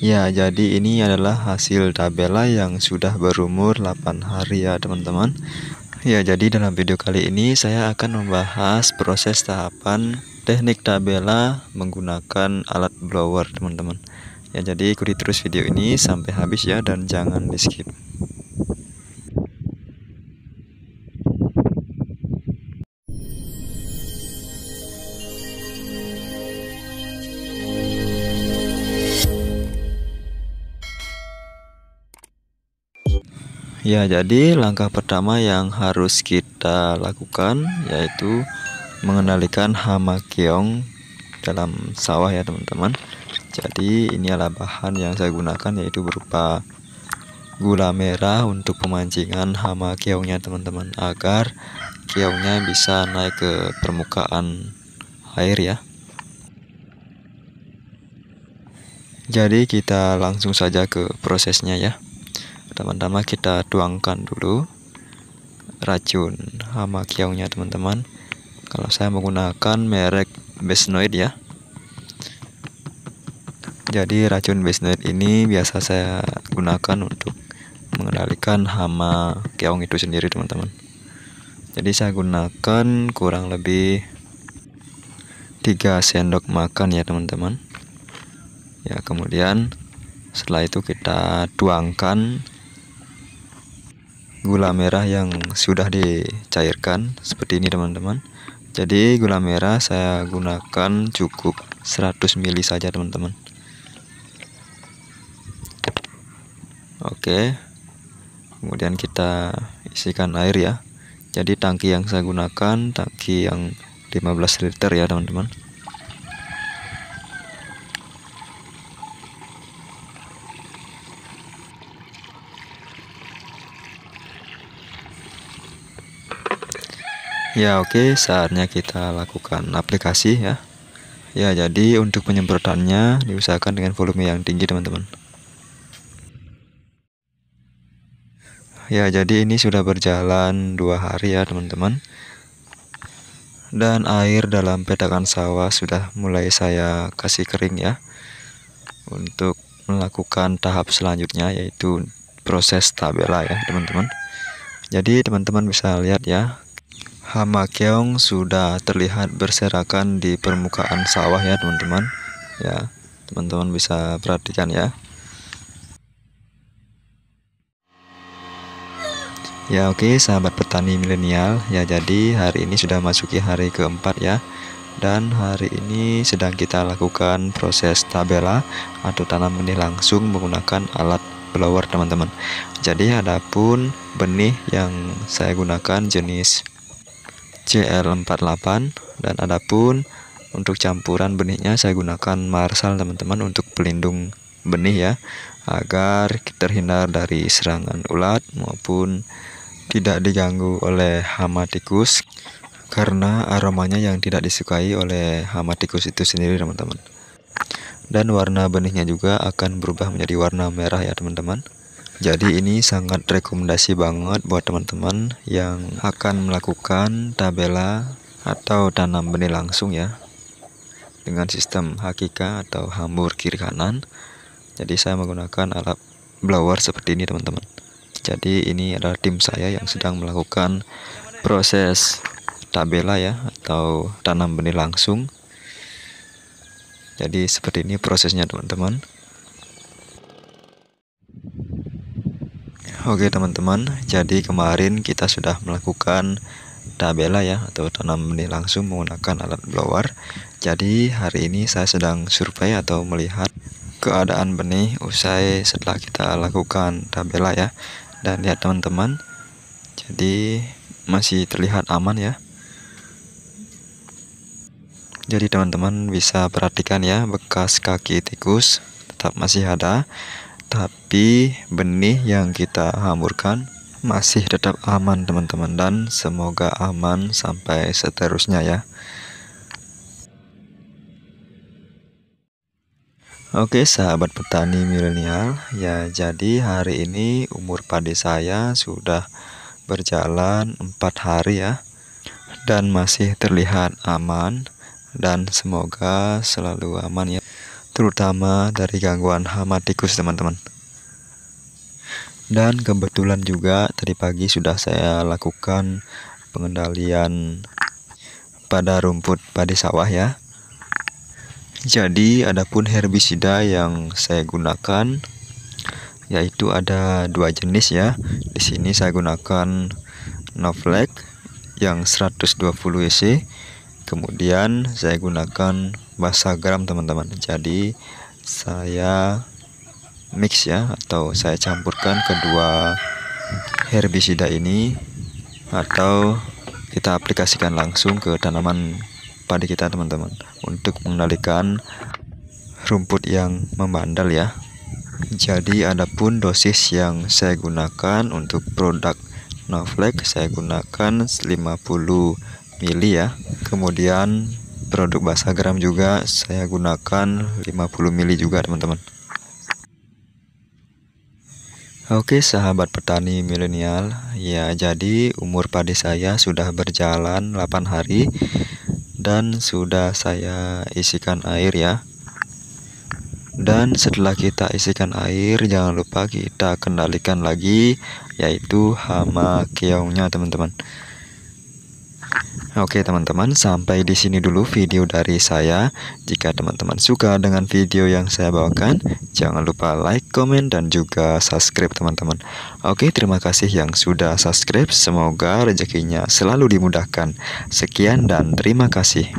Ya, jadi ini adalah hasil tabela yang sudah berumur 8 hari ya teman-teman Ya, jadi dalam video kali ini saya akan membahas proses tahapan teknik tabela menggunakan alat blower teman-teman Ya, jadi ikuti terus video ini sampai habis ya dan jangan di skip Ya, jadi langkah pertama yang harus kita lakukan yaitu mengendalikan hama keong dalam sawah ya, teman-teman. Jadi, ini adalah bahan yang saya gunakan yaitu berupa gula merah untuk pemancingan hama keongnya, teman-teman, agar keongnya bisa naik ke permukaan air ya. Jadi, kita langsung saja ke prosesnya ya. Pertama-tama kita tuangkan dulu racun hama kiaunya teman-teman. Kalau saya menggunakan merek Besnoid ya. Jadi racun Besnoid ini biasa saya gunakan untuk mengendalikan hama keong itu sendiri teman-teman. Jadi saya gunakan kurang lebih 3 sendok makan ya teman-teman. Ya, kemudian setelah itu kita tuangkan gula merah yang sudah dicairkan seperti ini teman-teman jadi gula merah saya gunakan cukup 100 ml saja teman-teman oke kemudian kita isikan air ya jadi tangki yang saya gunakan tangki yang 15 liter ya teman-teman Ya oke okay, saatnya kita lakukan aplikasi ya Ya jadi untuk penyemprotannya diusahakan dengan volume yang tinggi teman-teman Ya jadi ini sudah berjalan dua hari ya teman-teman Dan air dalam petakan sawah sudah mulai saya kasih kering ya Untuk melakukan tahap selanjutnya yaitu proses tabela ya teman-teman Jadi teman-teman bisa lihat ya Hama keong sudah terlihat berserakan di permukaan sawah ya teman-teman ya teman-teman bisa perhatikan ya ya oke okay, sahabat petani milenial ya jadi hari ini sudah masuki hari keempat ya dan hari ini sedang kita lakukan proses tabela atau tanam benih langsung menggunakan alat blower teman-teman jadi adapun benih yang saya gunakan jenis CR48 dan adapun untuk campuran benihnya saya gunakan marsal teman-teman untuk pelindung benih ya agar terhindar dari serangan ulat maupun tidak diganggu oleh hama tikus karena aromanya yang tidak disukai oleh hama tikus itu sendiri teman-teman dan warna benihnya juga akan berubah menjadi warna merah ya teman-teman jadi ini sangat rekomendasi banget buat teman-teman yang akan melakukan tabela atau tanam benih langsung ya dengan sistem hakika atau hambur kiri kanan. Jadi saya menggunakan alat blower seperti ini teman-teman. Jadi ini adalah tim saya yang sedang melakukan proses tabela ya atau tanam benih langsung. Jadi seperti ini prosesnya teman-teman. Oke teman-teman, jadi kemarin kita sudah melakukan tabela ya atau tanam benih langsung menggunakan alat blower. Jadi hari ini saya sedang survei atau melihat keadaan benih usai setelah kita lakukan tabela ya. Dan lihat teman-teman, jadi masih terlihat aman ya. Jadi teman-teman bisa perhatikan ya bekas kaki tikus tetap masih ada tapi benih yang kita hamburkan masih tetap aman teman-teman dan semoga aman sampai seterusnya ya Oke sahabat petani milenial ya jadi hari ini umur padi saya sudah berjalan empat hari ya dan masih terlihat aman dan semoga selalu aman ya terutama dari gangguan hama tikus teman-teman dan kebetulan juga tadi pagi sudah saya lakukan pengendalian pada rumput padi sawah ya jadi adapun herbisida yang saya gunakan yaitu ada dua jenis ya di sini saya gunakan Novlek yang 120 EC kemudian saya gunakan gram teman-teman jadi saya mix ya atau saya campurkan kedua herbisida ini atau kita aplikasikan langsung ke tanaman padi kita teman-teman untuk mengendalikan rumput yang membandel ya jadi adapun dosis yang saya gunakan untuk produk Novlex saya gunakan 50 mili ya kemudian produk garam juga saya gunakan 50 mili juga teman-teman Oke sahabat petani milenial ya jadi umur padi saya sudah berjalan 8 hari dan sudah saya isikan air ya dan setelah kita isikan air jangan lupa kita kendalikan lagi yaitu hama keongnya teman-teman Oke teman-teman, sampai di sini dulu video dari saya. Jika teman-teman suka dengan video yang saya bawakan, jangan lupa like, komen, dan juga subscribe teman-teman. Oke, terima kasih yang sudah subscribe. Semoga rezekinya selalu dimudahkan. Sekian dan terima kasih.